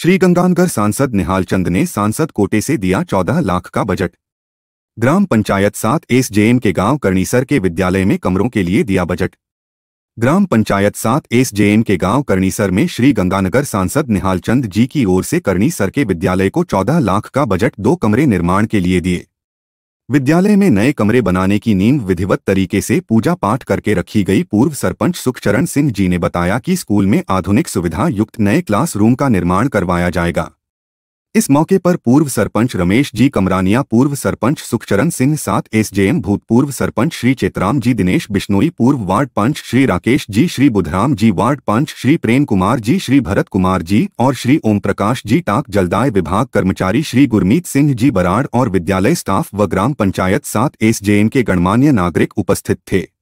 श्रीगंगानगर सांसद निहाल चंद ने सांसद कोटे से दिया चौदह लाख का बजट ग्राम पंचायत सात एस जेएम के गांव करणीसर के विद्यालय में कमरों के लिए दिया बजट ग्राम पंचायत सात एस जेएम के गांव करणीसर में श्री गंगानगर सांसद निहाल चंद जी की ओर से करणीसर के विद्यालय को 14 लाख का बजट दो कमरे निर्माण के लिए दिए विद्यालय में नए कमरे बनाने की नींव विधिवत तरीके से पूजा पाठ करके रखी गई पूर्व सरपंच सुखचरण सिंह जी ने बताया कि स्कूल में आधुनिक सुविधा युक्त नए क्लासरूम का निर्माण करवाया जाएगा इस मौके पर पूर्व सरपंच रमेश जी कमरानिया पूर्व सरपंच सुखचरण सिंह सात एसजेएम भूतपूर्व सरपंच श्री चेतराम जी दिनेश बिश्नोई पूर्व वार्ड पंच श्री राकेश जी श्री बुधराम जी वार्ड पंच श्री प्रेम कुमार जी श्री भरत कुमार जी और श्री ओम प्रकाश जी टाक जलदाय विभाग कर्मचारी श्री गुरमीत सिंह जी बराड़ और विद्यालय स्टाफ व ग्राम पंचायत सात एसजेएम के गणमान्य नागरिक उपस्थित थे